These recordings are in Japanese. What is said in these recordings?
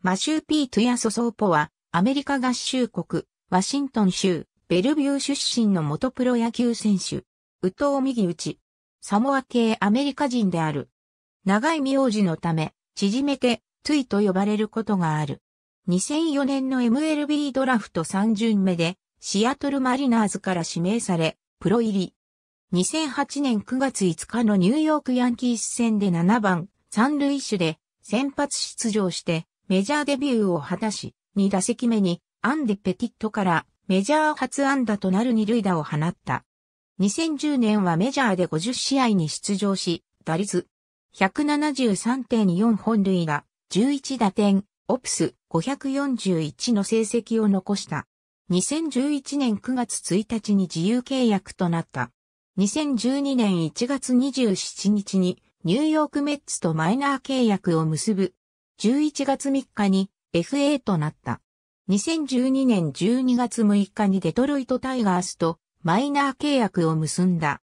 マシュー・ピートゥやソソーポは、アメリカ合衆国、ワシントン州、ベルビュー出身の元プロ野球選手。ウトウ右打ち。サモア系アメリカ人である。長い名字のため、縮めて、トゥイと呼ばれることがある。2004年の MLB ドラフト3巡目で、シアトルマリナーズから指名され、プロ入り。2008年9月5日のニューヨークヤンキース戦で7番、三塁手で先発出場して、メジャーデビューを果たし、2打席目にアンデ・ペティットからメジャー初安打となる二塁打を放った。2010年はメジャーで50試合に出場し、打率173.4本塁打、11打点、オプス541の成績を残した。2011年9月1日に自由契約となった。2012年1月27日にニューヨークメッツとマイナー契約を結ぶ11月3日に FA となった。2012年12月6日にデトロイトタイガースとマイナー契約を結んだ。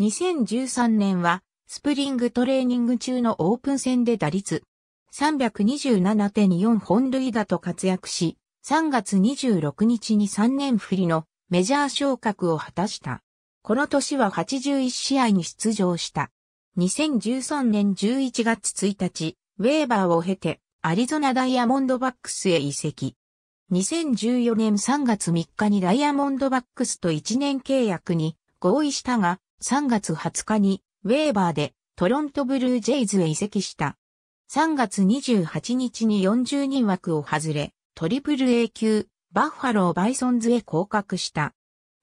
2013年はスプリングトレーニング中のオープン戦で打率327.4本塁打と活躍し、3月26日に3年振りのメジャー昇格を果たした。この年は81試合に出場した。2013年11月1日、ウェーバーを経て、アリゾナダイヤモンドバックスへ移籍。2014年3月3日にダイヤモンドバックスと1年契約に合意したが、3月20日にウェーバーでトロントブルージェイズへ移籍した。3月28日に40人枠を外れ、トリプル A 級、バッファローバイソンズへ降格した。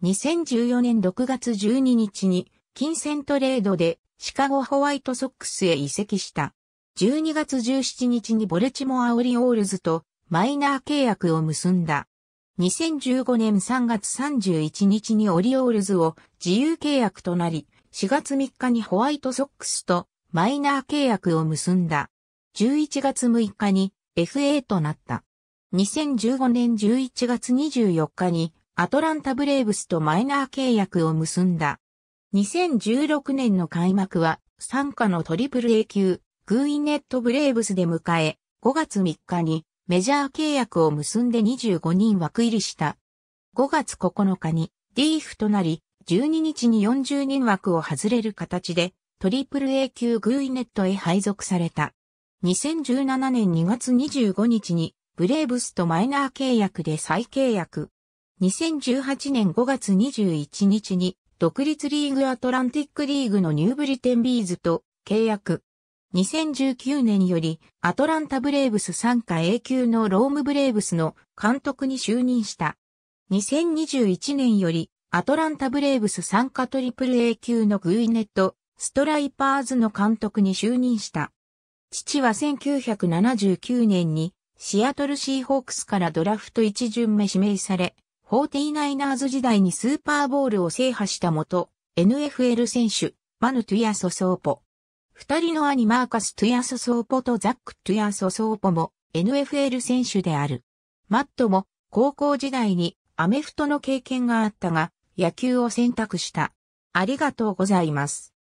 2014年6月12日に金銭トレードでシカゴホワイトソックスへ移籍した。12月17日にボルチモアオリオールズとマイナー契約を結んだ。2015年3月31日にオリオールズを自由契約となり、4月3日にホワイトソックスとマイナー契約を結んだ。11月6日に FA となった。2015年11月24日にアトランタブレーブスとマイナー契約を結んだ。2016年の開幕は参加のトリプル A 級グーイネットブレーブスで迎え、5月3日にメジャー契約を結んで25人枠入りした。5月9日にディーフとなり、12日に40人枠を外れる形で、トリプル A 級グーイネットへ配属された。2017年2月25日に、ブレーブスとマイナー契約で再契約。2018年5月21日に、独立リーグアトランティックリーグのニューブリテンビーズと契約。2019年よりアトランタブレーブス参加 A 級のロームブレーブスの監督に就任した。2021年よりアトランタブレーブス参加トリプル A 級のグーイネット、ストライパーズの監督に就任した。父は1979年にシアトルシーホークスからドラフト1巡目指名され、49ers 時代にスーパーボールを制覇したもと、NFL 選手、マヌトゥヤ・ソソーポ、二人の兄マーカス・トゥヤソソーポとザック・トゥヤソソーポも NFL 選手である。マットも高校時代にアメフトの経験があったが野球を選択した。ありがとうございます。